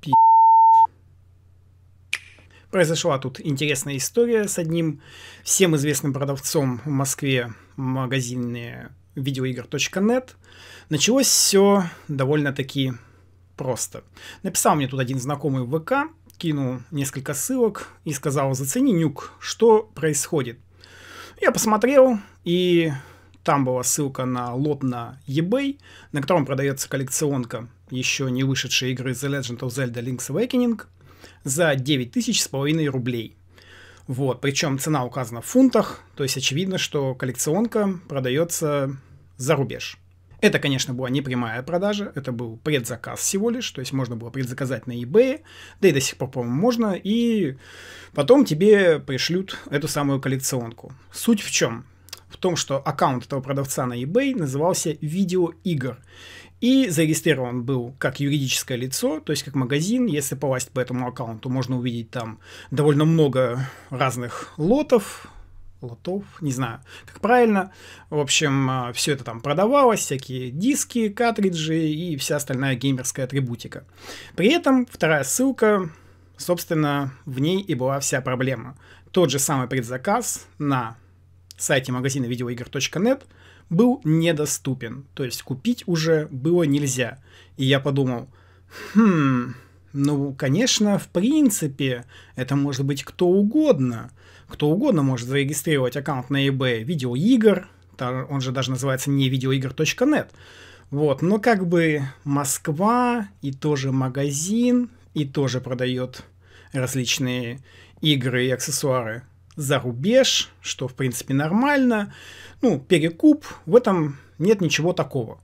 Пи***. Произошла тут интересная история с одним всем известным продавцом в Москве магазине видеоигр.нет. Началось все довольно-таки просто. Написал мне тут один знакомый в ВК, кинул несколько ссылок и сказал, зацени нюк, что происходит. Я посмотрел, и там была ссылка на лот на eBay, на котором продается коллекционка еще не вышедшей игры The Legend of Zelda Link's Awakening за 9 тысяч с половиной рублей. Вот, причем цена указана в фунтах, то есть очевидно, что коллекционка продается за рубеж. Это, конечно, была не прямая продажа, это был предзаказ всего лишь, то есть можно было предзаказать на eBay, да и до сих пор, по-моему, можно, и потом тебе пришлют эту самую коллекционку. Суть в чем? В том, что аккаунт этого продавца на eBay назывался «Видеоигр», и зарегистрирован был как юридическое лицо, то есть как магазин. Если полазить по этому аккаунту, можно увидеть там довольно много разных лотов, лотов, не знаю, как правильно. В общем, а, все это там продавалось, всякие диски, картриджи и вся остальная геймерская атрибутика. При этом вторая ссылка, собственно, в ней и была вся проблема. Тот же самый предзаказ на сайте магазина видеоигр.нет – был недоступен, то есть купить уже было нельзя. И я подумал, хм, ну, конечно, в принципе, это может быть кто угодно. Кто угодно может зарегистрировать аккаунт на eBay видеоигр, он же даже называется не видеоигр.нет. Вот, но как бы Москва и тоже магазин, и тоже продает различные игры и аксессуары за рубеж, что в принципе нормально. Ну, перекуп, в этом нет ничего такого.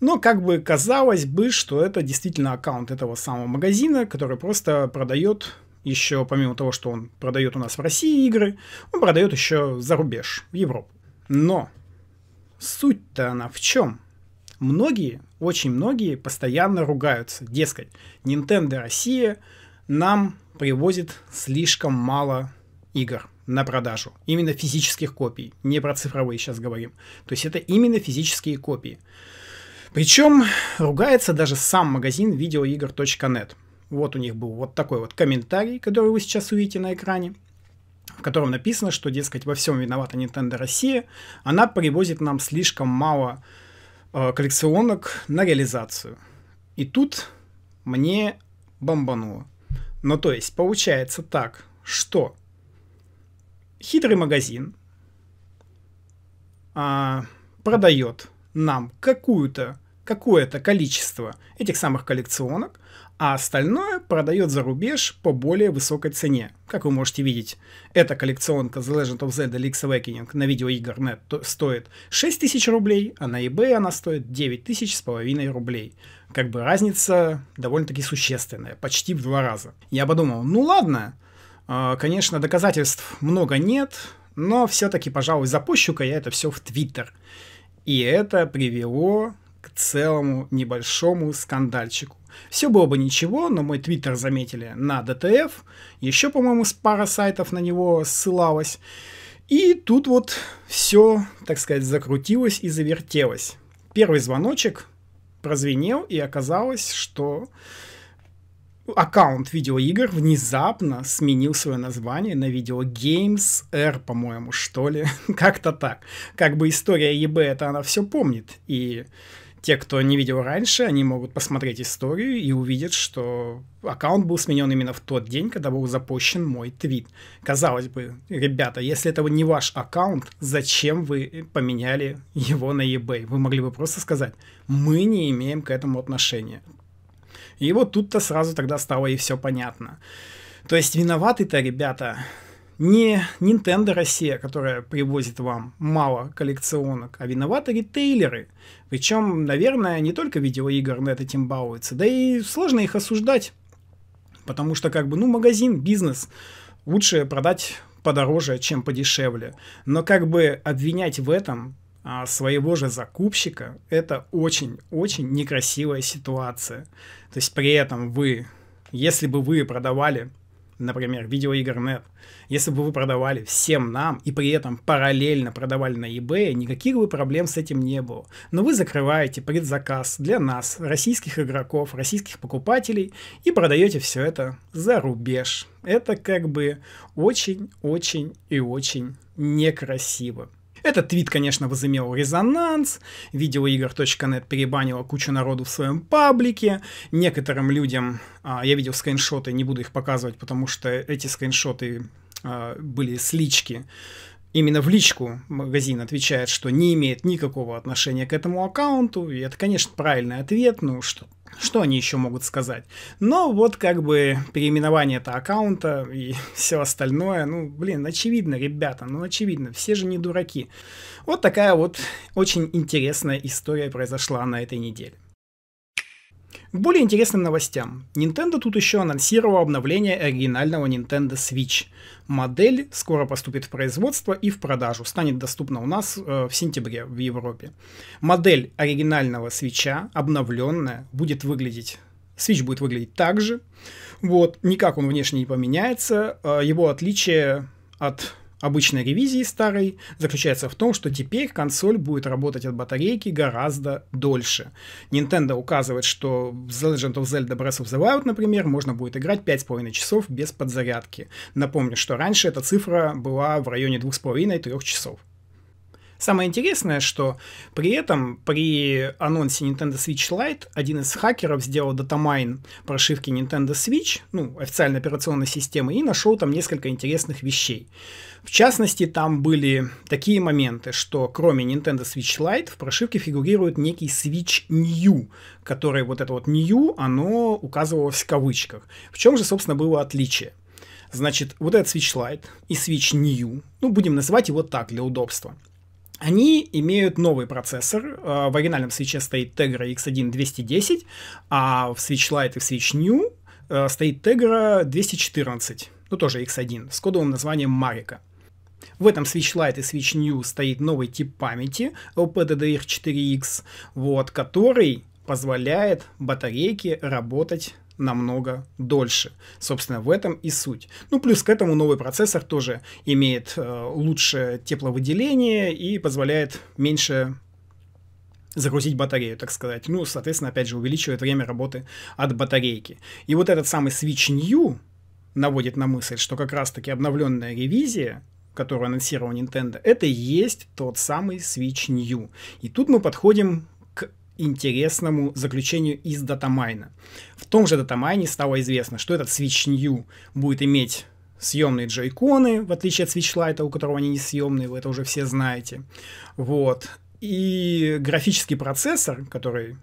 Но как бы казалось бы, что это действительно аккаунт этого самого магазина, который просто продает еще, помимо того, что он продает у нас в России игры, он продает еще за рубеж, в Европу. Но суть-то она в чем? Многие, очень многие постоянно ругаются. Дескать, Nintendo Россия нам привозит слишком мало игр на продажу. Именно физических копий, не про цифровые сейчас говорим. То есть это именно физические копии. Причем ругается даже сам магазин видеоигр.нет. Вот у них был вот такой вот комментарий, который вы сейчас увидите на экране, в котором написано, что, дескать, во всем виновата Nintendo Россия, она привозит нам слишком мало э, коллекционок на реализацию. И тут мне бомбануло. Ну то есть получается так, что хитрый магазин а, продает нам какую-то какое-то количество этих самых коллекционок, а остальное продает за рубеж по более высокой цене. Как вы можете видеть, эта коллекционка The Legend of Zelda Link's Awakening на видеоигр.net стоит 6000 рублей, а на eBay она стоит 9000 с половиной рублей. Как бы разница довольно-таки существенная, почти в два раза. Я подумал, ну ладно, а, конечно, доказательств много нет, но все-таки, пожалуй, запущу-ка я это все в Твиттер. И это привело к целому небольшому скандальчику. Все было бы ничего, но мой твиттер заметили на ДТФ, еще, по-моему, с пара сайтов на него ссылалось. И тут вот все, так сказать, закрутилось и завертелось. Первый звоночек прозвенел, и оказалось, что аккаунт видеоигр внезапно сменил свое название на Video Games R, по-моему, что ли. Как-то так. Как бы история eBay, это она все помнит. И те, кто не видел раньше, они могут посмотреть историю и увидят, что аккаунт был сменен именно в тот день, когда был запущен мой твит. Казалось бы, ребята, если это не ваш аккаунт, зачем вы поменяли его на eBay? Вы могли бы просто сказать, мы не имеем к этому отношения. И вот тут-то сразу тогда стало и все понятно. То есть виноваты-то, ребята, не Nintendo Россия, которая привозит вам мало коллекционок, а виноваты ритейлеры. Причем, наверное, не только видеоигр на это этим балуются, да и сложно их осуждать. Потому что, как бы, ну, магазин, бизнес. Лучше продать подороже, чем подешевле. Но как бы обвинять в этом а, своего же закупщика, это очень-очень некрасивая ситуация. То есть при этом вы, если бы вы продавали, например, видеоигр.нет, если бы вы продавали всем нам и при этом параллельно продавали на eBay, никаких бы проблем с этим не было. Но вы закрываете предзаказ для нас, российских игроков, российских покупателей, и продаете все это за рубеж. Это как бы очень-очень и очень некрасиво. Этот твит, конечно, возымел резонанс, видеоигр.нет перебанила кучу народу в своем паблике, некоторым людям, а, я видел скриншоты, не буду их показывать, потому что эти скриншоты а, были слички, именно в личку магазин отвечает, что не имеет никакого отношения к этому аккаунту, и это, конечно, правильный ответ, ну что что они еще могут сказать? Но вот как бы переименование это аккаунта и все остальное, ну, блин, очевидно, ребята, ну, очевидно, все же не дураки. Вот такая вот очень интересная история произошла на этой неделе. К более интересным новостям. Nintendo тут еще анонсировала обновление оригинального Nintendo Switch. Модель скоро поступит в производство и в продажу. Станет доступна у нас э, в сентябре в Европе. Модель оригинального Switch обновленная, будет выглядеть Switch будет выглядеть так же. Вот, никак он внешне не поменяется. Э, его отличие от обычной ревизии старой заключается в том, что теперь консоль будет работать от батарейки гораздо дольше. Nintendo указывает, что в The Legend of Zelda Breath of the Wild, например, можно будет играть 5,5 часов без подзарядки. Напомню, что раньше эта цифра была в районе 2,5-3 часов. Самое интересное, что при этом при анонсе Nintendo Switch Lite один из хакеров сделал датамайн прошивки Nintendo Switch, ну, официальной операционной системы, и нашел там несколько интересных вещей. В частности, там были такие моменты, что кроме Nintendo Switch Lite в прошивке фигурирует некий Switch New, который вот это вот New, оно указывалось в кавычках. В чем же, собственно, было отличие? Значит, вот этот Switch Lite и Switch New, ну, будем называть его так для удобства – они имеют новый процессор. Э, в оригинальном свече стоит Tegra X1 210, а в Switch Lite и в Switch New э, стоит Tegra 214, ну тоже X1, с кодовым названием Марика. В этом Switch Lite и Switch New стоит новый тип памяти LPDDR4X, вот, который позволяет батарейке работать намного дольше. Собственно, в этом и суть. Ну, плюс к этому новый процессор тоже имеет э, лучшее тепловыделение и позволяет меньше загрузить батарею, так сказать. Ну, соответственно, опять же, увеличивает время работы от батарейки. И вот этот самый Switch New наводит на мысль, что как раз-таки обновленная ревизия которую анонсировал Nintendo, это и есть тот самый Switch New. И тут мы подходим интересному заключению из датамайна. В том же датамайне стало известно, что этот Switch New будет иметь съемные джойконы, в отличие от Switchlight, у которого они не съемные, вы это уже все знаете. Вот. И графический процессор, который,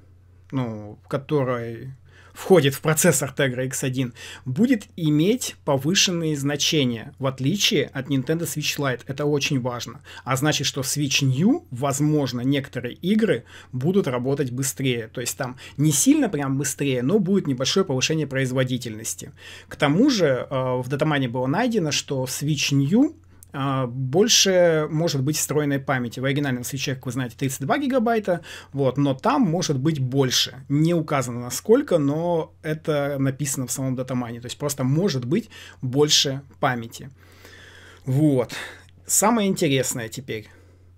ну, который входит в процессор Tegra X1, будет иметь повышенные значения, в отличие от Nintendo Switch Lite. Это очень важно. А значит, что Switch New, возможно, некоторые игры будут работать быстрее. То есть там не сильно прям быстрее, но будет небольшое повышение производительности. К тому же э, в датамане было найдено, что Switch New а, больше может быть встроенной памяти. В оригинальном свече, как вы знаете, 32 гигабайта, вот, но там может быть больше. Не указано насколько, но это написано в самом датамане, то есть просто может быть больше памяти. Вот. Самое интересное теперь.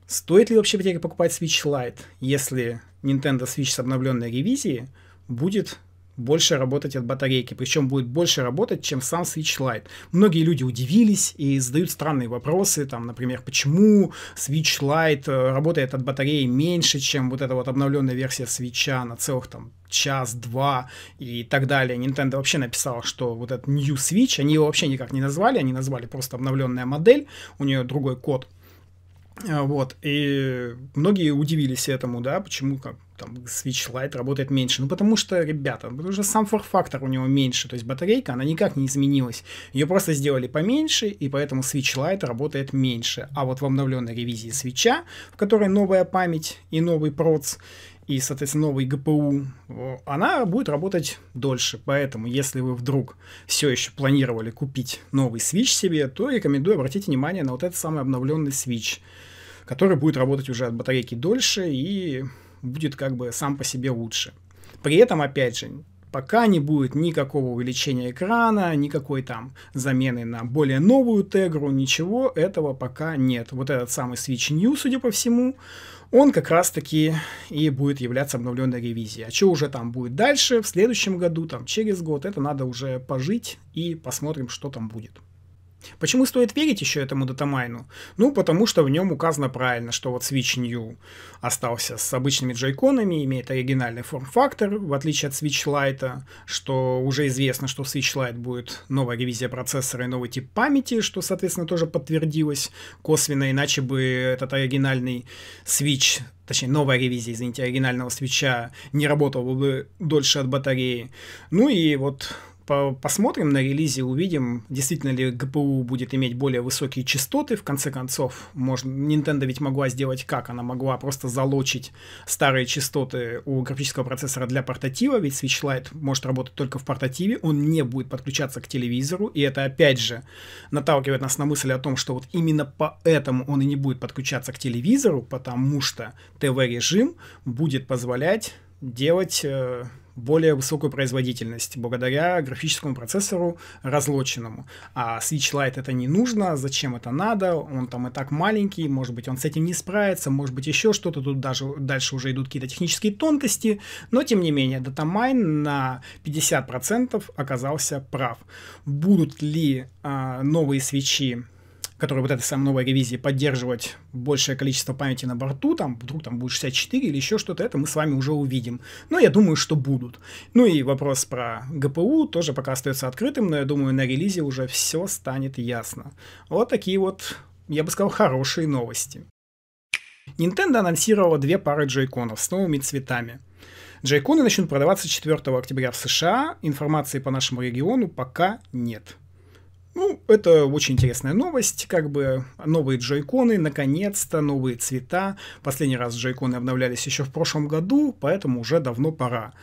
Стоит ли вообще теперь покупать Switch Lite, если Nintendo Switch с обновленной ревизией будет больше работать от батарейки, причем будет больше работать, чем сам Switch Lite. Многие люди удивились и задают странные вопросы, там, например, почему Switch Lite э, работает от батареи меньше, чем вот эта вот обновленная версия Switch на целых там час-два и так далее. Nintendo вообще написала, что вот этот New Switch, они его вообще никак не назвали, они назвали просто обновленная модель, у нее другой код — а, вот, и многие удивились этому, да, почему как там Switch Lite работает меньше. Ну, потому что, ребята, потому что сам фор-фактор у него меньше, то есть батарейка, она никак не изменилась. Ее просто сделали поменьше, и поэтому Switch Lite работает меньше. А вот в обновленной ревизии Switch, в которой новая память и новый проц, и, соответственно, новый ГПУ, она будет работать дольше. Поэтому, если вы вдруг все еще планировали купить новый Switch себе, то рекомендую обратить внимание на вот этот самый обновленный Switch который будет работать уже от батарейки дольше и будет как бы сам по себе лучше. При этом, опять же, пока не будет никакого увеличения экрана, никакой там замены на более новую тегру, ничего этого пока нет. Вот этот самый Switch New, судя по всему, он как раз-таки и будет являться обновленной ревизией. А что уже там будет дальше, в следующем году, там через год, это надо уже пожить и посмотрим, что там будет. Почему стоит верить еще этому датамайну? Ну, потому что в нем указано правильно, что вот Switch New остался с обычными джойконами, имеет оригинальный форм-фактор, в отличие от Switch Lite, что уже известно, что в Switch Lite будет новая ревизия процессора и новый тип памяти, что, соответственно, тоже подтвердилось косвенно, иначе бы этот оригинальный Switch точнее, новая ревизия, извините, оригинального свеча не работала бы дольше от батареи. Ну и вот по посмотрим на релизе, увидим, действительно ли GPU будет иметь более высокие частоты. В конце концов, можно, Nintendo ведь могла сделать как? Она могла просто залочить старые частоты у графического процессора для портатива, ведь Switch Lite может работать только в портативе, он не будет подключаться к телевизору, и это опять же наталкивает нас на мысль о том, что вот именно поэтому он и не будет подключаться к телевизору, потому что ТВ-режим будет позволять делать э, более высокую производительность благодаря графическому процессору разлоченному. А Switch Lite это не нужно, зачем это надо, он там и так маленький, может быть он с этим не справится, может быть еще что-то, тут даже дальше уже идут какие-то технические тонкости, но тем не менее датамайн на 50% оказался прав. Будут ли а, новые свечи которая вот эта самая новая ревизия, поддерживать большее количество памяти на борту, там вдруг там будет 64 или еще что-то, это мы с вами уже увидим. Но я думаю, что будут. Ну и вопрос про ГПУ тоже пока остается открытым, но я думаю, на релизе уже все станет ясно. Вот такие вот, я бы сказал, хорошие новости. Nintendo анонсировала две пары джейконов с новыми цветами. Джейконы начнут продаваться 4 октября в США, информации по нашему региону пока нет. Ну, это очень интересная новость, как бы новые джойконы, наконец-то, новые цвета. Последний раз джойконы обновлялись еще в прошлом году, поэтому уже давно пора.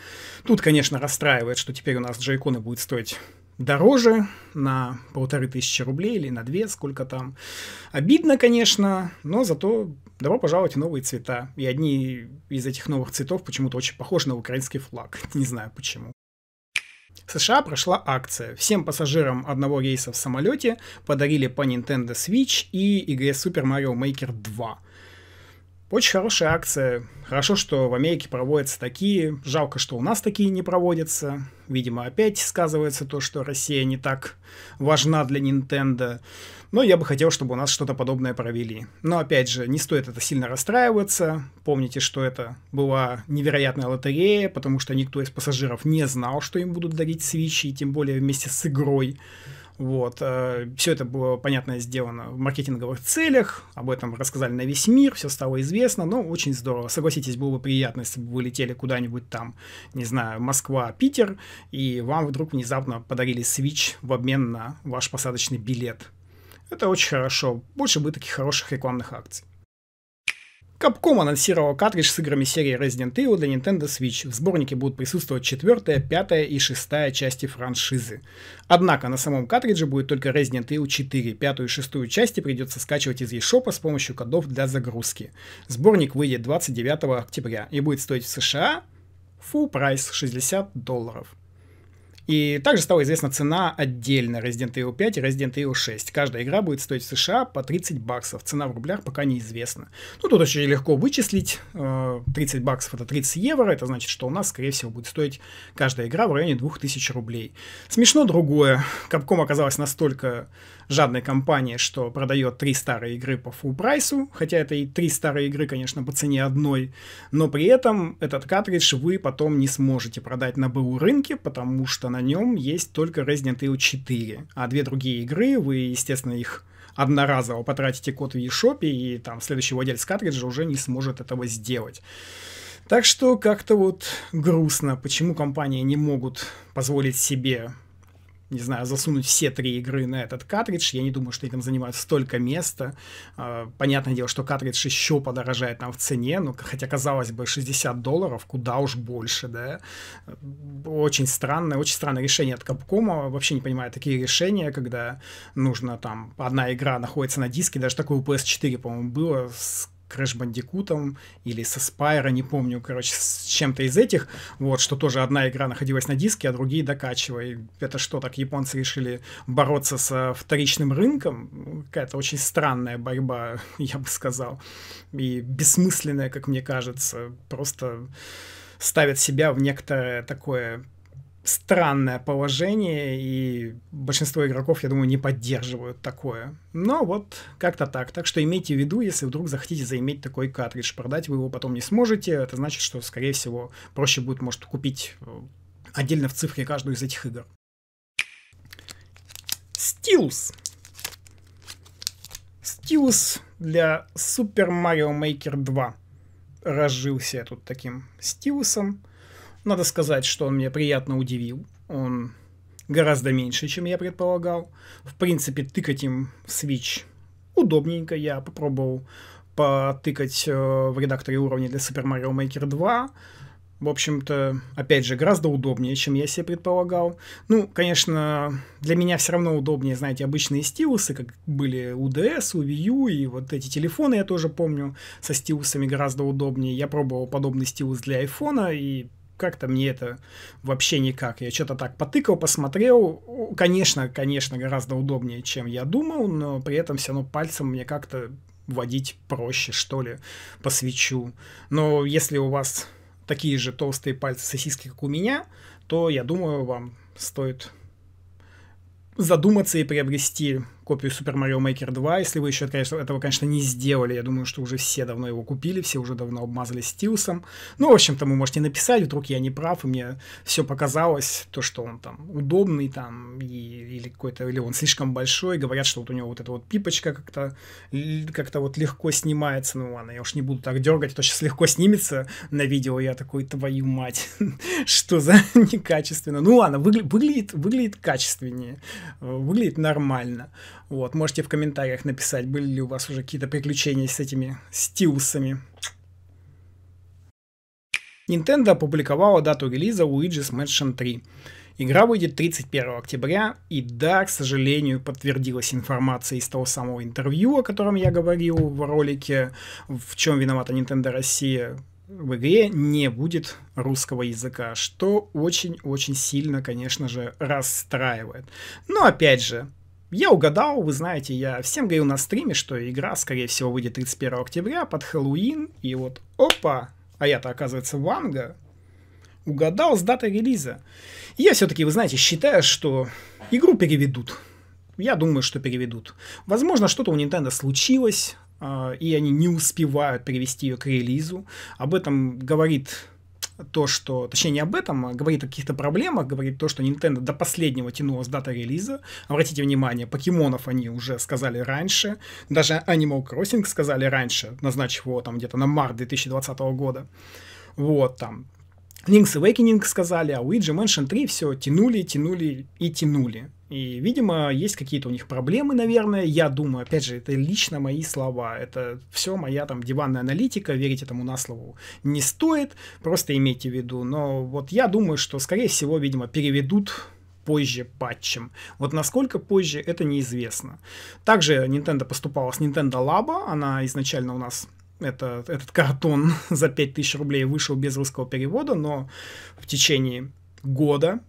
Тут, конечно, расстраивает, что теперь у нас джойконы будут стоить дороже, на полторы тысячи рублей или на две, сколько там. Обидно, конечно, но зато добро пожаловать в новые цвета. И одни из этих новых цветов почему-то очень похожи на украинский флаг. Не знаю почему. В США прошла акция. Всем пассажирам одного рейса в самолете подарили по Nintendo Switch и игре Super Mario Maker 2. Очень хорошая акция. Хорошо, что в Америке проводятся такие. Жалко, что у нас такие не проводятся. Видимо, опять сказывается то, что Россия не так важна для Nintendo. Но я бы хотел, чтобы у нас что-то подобное провели. Но опять же, не стоит это сильно расстраиваться. Помните, что это была невероятная лотерея, потому что никто из пассажиров не знал, что им будут дарить свечи, и тем более вместе с игрой. Вот. Э, все это было, понятно, сделано в маркетинговых целях, об этом рассказали на весь мир, все стало известно, но ну, очень здорово. Согласитесь, было бы приятно, если бы вы летели куда-нибудь там, не знаю, Москва, Питер, и вам вдруг внезапно подарили Switch в обмен на ваш посадочный билет. Это очень хорошо. Больше бы таких хороших рекламных акций. Capcom анонсировал картридж с играми серии Resident Evil для Nintendo Switch. В сборнике будут присутствовать четвертая, пятая и шестая части франшизы. Однако на самом картридже будет только Resident Evil 4. Пятую и шестую части придется скачивать из eShop с помощью кодов для загрузки. Сборник выйдет 29 октября и будет стоить в США full прайс 60 долларов. И также стала известна цена отдельно Resident Evil 5 и Resident Evil 6. Каждая игра будет стоить в США по 30 баксов. Цена в рублях пока неизвестна. Ну, тут очень легко вычислить. 30 э, баксов это 30 евро. Это значит, что у нас, скорее всего, будет стоить каждая игра в районе 2000 рублей. Смешно другое. Капком оказалось настолько жадной компании, что продает три старые игры по full прайсу, хотя это и три старые игры, конечно, по цене одной, но при этом этот картридж вы потом не сможете продать на БУ рынке, потому что на нем есть только Resident Evil 4, а две другие игры, вы, естественно, их одноразово потратите код в eShop, и там следующий владелец картриджа уже не сможет этого сделать. Так что как-то вот грустно, почему компании не могут позволить себе не знаю, засунуть все три игры на этот картридж. Я не думаю, что они там занимают столько места. А, понятное дело, что картридж еще подорожает нам в цене, но хотя, казалось бы, 60 долларов, куда уж больше, да. Очень странное, очень странное решение от Капкома. Вообще не понимаю такие решения, когда нужно там, одна игра находится на диске, даже такое у PS4, по-моему, было с Crash Bandicoot или со Spyro, не помню, короче, с чем-то из этих, вот, что тоже одна игра находилась на диске, а другие докачивай. Это что, так японцы решили бороться со вторичным рынком? Какая-то очень странная борьба, я бы сказал, и бессмысленная, как мне кажется, просто ставят себя в некоторое такое странное положение, и большинство игроков, я думаю, не поддерживают такое. Но вот как-то так. Так что имейте в виду, если вдруг захотите заиметь такой картридж, продать вы его потом не сможете, это значит, что, скорее всего, проще будет, может, купить э, отдельно в цифре каждую из этих игр. Стилус. Стилус для Super Mario Maker 2. Разжился я тут таким стилусом. Надо сказать, что он меня приятно удивил. Он гораздо меньше, чем я предполагал. В принципе, тыкать им в Switch удобненько. Я попробовал потыкать э, в редакторе уровней для Super Mario Maker 2. В общем-то, опять же, гораздо удобнее, чем я себе предполагал. Ну, конечно, для меня все равно удобнее, знаете, обычные стилусы, как были у DS, у Wii U, и вот эти телефоны я тоже помню со стилусами гораздо удобнее. Я пробовал подобный стилус для iPhone, и как-то мне это вообще никак. Я что-то так потыкал, посмотрел. Конечно, конечно, гораздо удобнее, чем я думал, но при этом все равно пальцем мне как-то водить проще, что ли, по свечу. Но если у вас такие же толстые пальцы сосиски, как у меня, то, я думаю, вам стоит задуматься и приобрести копию Super Mario Maker 2. Если вы еще конечно, этого, конечно, не сделали, я думаю, что уже все давно его купили, все уже давно обмазали стилсом. Ну, в общем-то, вы можете написать, вдруг я не прав, и мне все показалось, то, что он там удобный там, и, или какой-то, или он слишком большой. Говорят, что вот у него вот эта вот пипочка как-то как вот легко снимается. Ну ладно, я уж не буду так дергать, то сейчас легко снимется на видео. Я такой, твою мать, что за некачественно. Ну ладно, выглядит, выглядит качественнее, э, выглядит нормально. Вот, можете в комментариях написать, были ли у вас уже какие-то приключения с этими стилсами. Nintendo опубликовала дату релиза Luigi's Mansion 3. Игра выйдет 31 октября, и да, к сожалению, подтвердилась информация из того самого интервью, о котором я говорил в ролике «В чем виновата Nintendo Россия?» в игре не будет русского языка, что очень-очень сильно, конечно же, расстраивает. Но опять же, я угадал, вы знаете, я всем говорил на стриме, что игра, скорее всего, выйдет 31 октября под Хэллоуин, и вот опа, а я-то, оказывается, Ванга, угадал с датой релиза. И я все-таки, вы знаете, считаю, что игру переведут. Я думаю, что переведут. Возможно, что-то у Nintendo случилось, а, и они не успевают перевести ее к релизу. Об этом говорит то, что, точнее не об этом, а говорит о каких-то проблемах, говорит то, что Nintendo до последнего тянула с даты релиза. Обратите внимание, покемонов они уже сказали раньше, даже Animal Crossing сказали раньше, назначив его там где-то на март 2020 года. Вот, там, Link's Awakening сказали, а Luigi Mansion 3 все тянули, тянули и тянули. И, видимо, есть какие-то у них проблемы, наверное. Я думаю, опять же, это лично мои слова. Это все моя там диванная аналитика. Верить этому на слову не стоит. Просто имейте в виду. Но вот я думаю, что, скорее всего, видимо, переведут позже патчем. Вот насколько позже, это неизвестно. Также Nintendo поступала с Nintendo Labo. Она изначально у нас это, этот картон за 5000 рублей вышел без русского перевода, но в течение года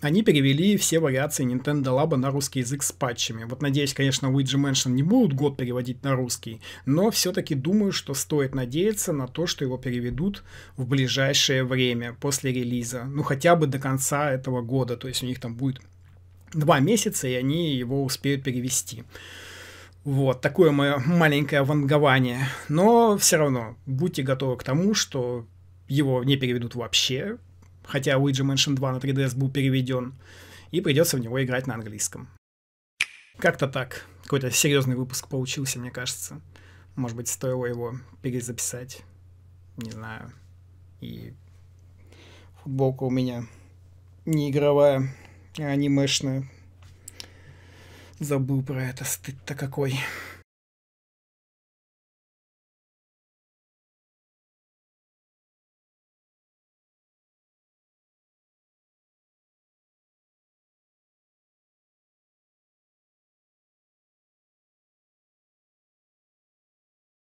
они перевели все вариации Nintendo Lab на русский язык с патчами. Вот надеюсь, конечно, Luigi Mansion не будут год переводить на русский, но все-таки думаю, что стоит надеяться на то, что его переведут в ближайшее время после релиза. Ну, хотя бы до конца этого года, то есть у них там будет два месяца, и они его успеют перевести. Вот, такое мое маленькое вангование. Но все равно, будьте готовы к тому, что его не переведут вообще, хотя Luigi Mansion 2 на 3DS был переведен, и придется в него играть на английском. Как-то так. Какой-то серьезный выпуск получился, мне кажется. Может быть, стоило его перезаписать. Не знаю. И футболка у меня не игровая, а анимешная. Забыл про это, стыд-то какой.